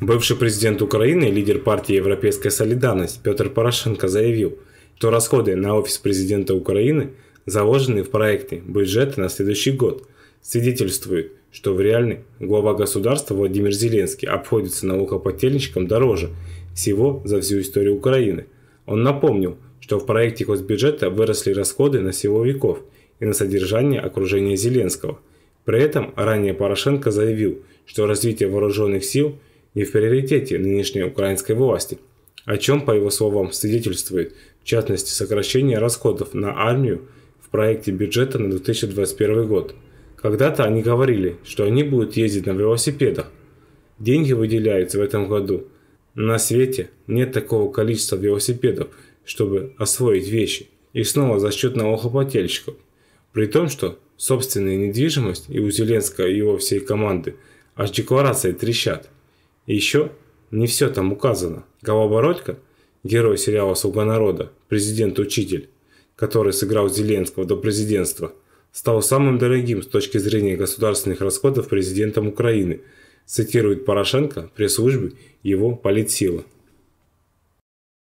Бывший президент Украины и лидер партии «Европейская солидарность» Петр Порошенко заявил, что расходы на офис президента Украины заложены в проекты бюджета на следующий год, свидетельствует, что в реальной глава государства Владимир Зеленский обходится налогоплательщикам дороже всего за всю историю Украины. Он напомнил, что в проекте госбюджета выросли расходы на силовиков и на содержание окружения Зеленского. При этом ранее Порошенко заявил, что развитие вооруженных сил – не в приоритете нынешней украинской власти, о чем, по его словам, свидетельствует, в частности, сокращение расходов на армию в проекте бюджета на 2021 год. Когда-то они говорили, что они будут ездить на велосипедах. Деньги выделяются в этом году. На свете нет такого количества велосипедов, чтобы освоить вещи. И снова за счет налогоплательщиков. При том, что собственная недвижимость и у Зеленского и его всей команды аж декларации трещат – еще не все там указано. Гава Бородько, герой сериала «Слуга народа», президент-учитель, который сыграл Зеленского до президентства, стал самым дорогим с точки зрения государственных расходов президентом Украины, цитирует Порошенко при службе его политсилы.